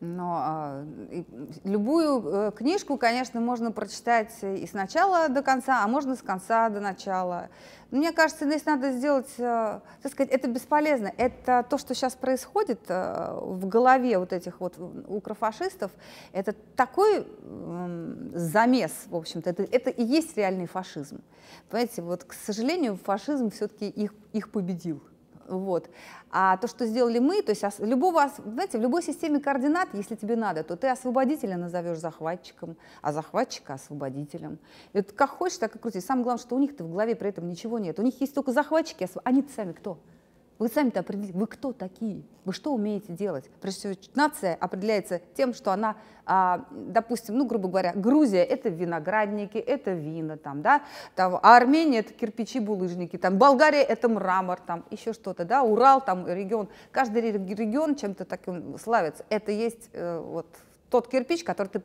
Но э, любую э, книжку, конечно, можно прочитать и с начала до конца, а можно с конца до начала. мне кажется, здесь надо сделать, э, так сказать, это бесполезно. Это то, что сейчас происходит э, в голове вот этих вот укрофашистов, это такой э, замес, в общем-то, это, это и есть реальный фашизм. Понимаете, вот, к сожалению, фашизм все-таки их, их победил. Вот. А то, что сделали мы, то есть любого, знаете, в любой системе координат, если тебе надо, то ты освободителя назовешь захватчиком, а захватчика освободителем. И вот как хочешь, так и крути. Самое главное, что у них-то в голове при этом ничего нет. У них есть только захватчики, а они-то сами кто? Вы сами-то определите, вы кто такие, вы что умеете делать. Прежде всего, нация определяется тем, что она, а, допустим, ну, грубо говоря, Грузия — это виноградники, это вина, там, да, там, а Армения — это кирпичи-булыжники, там, Болгария — это мрамор, там, еще что-то, да, Урал, там, регион. Каждый регион чем-то таким славится. Это есть э, вот тот кирпич, который ты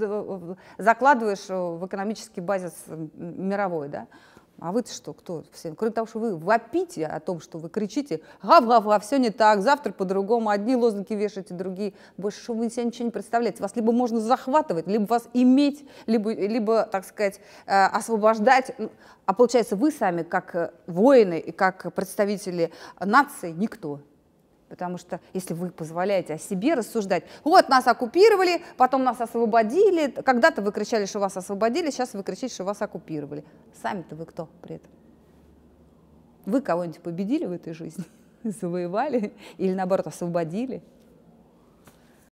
э, закладываешь э, в экономический базис мировой, да. А вы-то что, кто? Все, кроме того, что вы вопите о том, что вы кричите, га-га-га, все не так, завтра по-другому, одни лозунги вешаете, другие. Больше что вы себе ничего не представляете. Вас либо можно захватывать, либо вас иметь, либо, либо так сказать, э, освобождать. Ну, а получается, вы сами, как э, воины и как представители нации, никто. Потому что если вы позволяете о себе рассуждать, вот нас оккупировали, потом нас освободили, когда-то вы кричали, что вас освободили, сейчас вы кричите, что вас оккупировали. Сами-то вы кто при этом? Вы кого-нибудь победили в этой жизни? Завоевали или наоборот освободили?